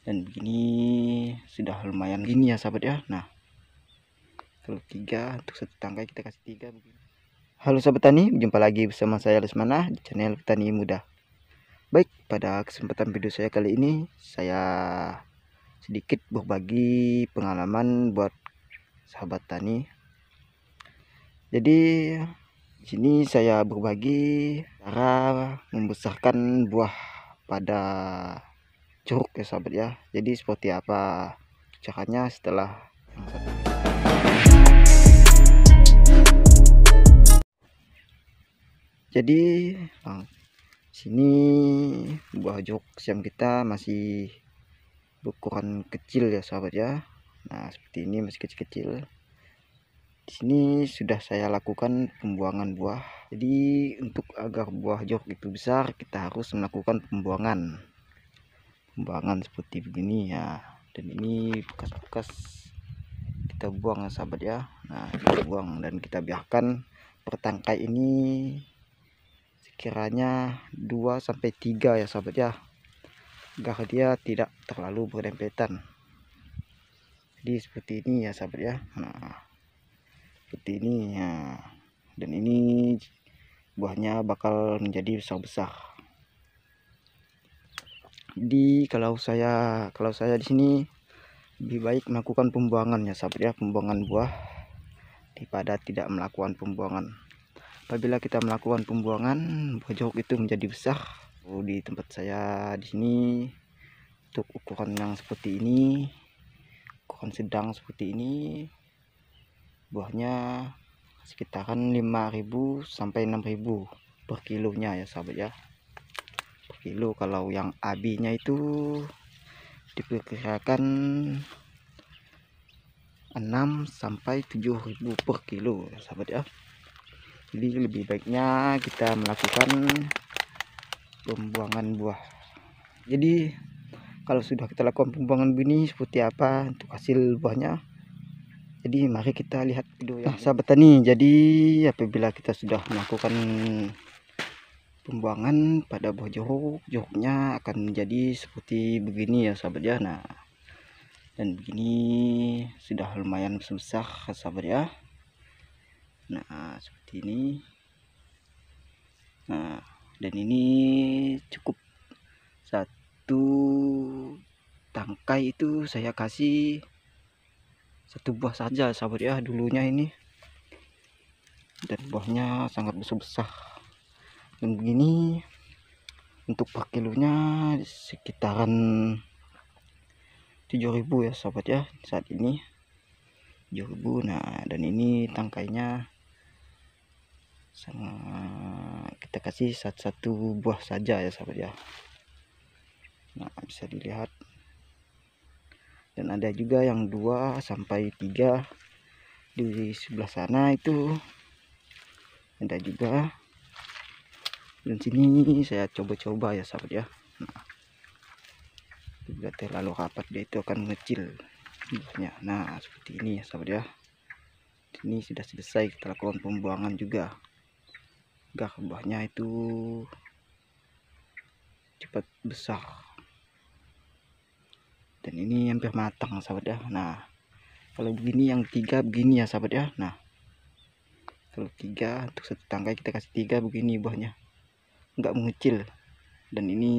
dan begini sudah lumayan gini ya sahabat ya nah kalau tiga untuk satu tangkai kita kasih tiga begini halo sahabat tani jumpa lagi bersama saya Lesmana di channel petani muda baik pada kesempatan video saya kali ini saya sedikit berbagi pengalaman buat sahabat tani jadi di sini saya berbagi cara membesarkan buah pada ceruk ya sahabat ya jadi seperti apa caranya setelah yang satu jadi nah, sini buah jok yang kita masih berukuran kecil ya sahabat ya nah seperti ini masih kecil-kecil di sini sudah saya lakukan pembuangan buah jadi untuk agar buah jok itu besar kita harus melakukan pembuangan pembuangan seperti begini ya dan ini bekas-bekas kita buang ya sahabat ya nah kita buang dan kita biarkan pertangkai ini sekiranya 2 sampai 3 ya sahabat ya agar dia tidak terlalu berdempetan jadi seperti ini ya sahabat ya nah seperti ini ya dan ini buahnya bakal menjadi besar-besar di kalau saya kalau saya di sini lebih baik melakukan pembuangan ya sahabat ya pembuangan buah daripada tidak melakukan pembuangan apabila kita melakukan pembuangan buah jeruk itu menjadi besar oh, di tempat saya di sini untuk ukuran yang seperti ini ukuran sedang seperti ini buahnya sekitaran 5000 sampai 6000 per kilonya ya sahabat ya kilo kalau yang abinya itu diperkirakan 6 sampai 7000 per kilo sahabat ya jadi lebih baiknya kita melakukan pembuangan buah jadi kalau sudah kita lakukan pembuangan ini seperti apa untuk hasil buahnya jadi mari kita lihat video ya nah, sahabat tani jadi apabila kita sudah melakukan pembuangan pada buah jeruk jeruknya akan menjadi seperti begini ya sahabat ya nah dan begini sudah lumayan susah sahabat ya nah seperti ini nah dan ini cukup satu tangkai itu saya kasih satu buah saja sahabat ya dulunya ini dan buahnya sangat besar-besar yang begini untuk per kilonya sekitaran 7000 ya sobat ya saat ini 7000 nah dan ini tangkainya sama kita kasih satu, satu buah saja ya sobat ya nah bisa dilihat dan ada juga yang dua sampai tiga di sebelah sana itu ada juga dan sini saya coba-coba ya sahabat ya nah, tidak terlalu rapat dia itu akan mengecil buahnya nah seperti ini ya sahabat ya ini sudah selesai kita lakukan pembuangan juga Gak buahnya itu cepat besar dan ini hampir matang sahabat ya nah kalau begini yang tiga begini ya sahabat ya nah kalau tiga untuk satu kita kasih tiga begini buahnya nggak mengecil dan ini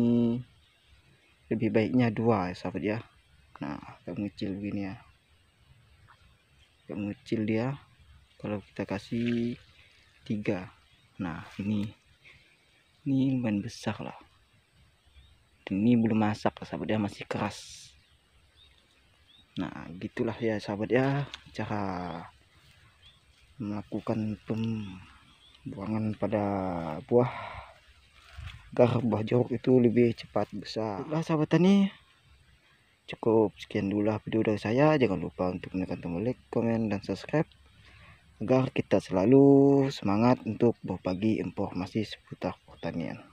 lebih baiknya dua ya sahabat ya nah nggak mengecil begini ya nggak mengecil dia kalau kita kasih tiga nah ini ini lumayan besar lah dan ini belum masak sahabat ya masih keras nah gitulah ya sahabat ya cara melakukan pembuangan pada buah agar buah jeruk itu lebih cepat besar Baiklah sahabat tani cukup sekian dulu lah video dari saya jangan lupa untuk menekan tombol like komen dan subscribe agar kita selalu semangat untuk berbagi informasi seputar pertanian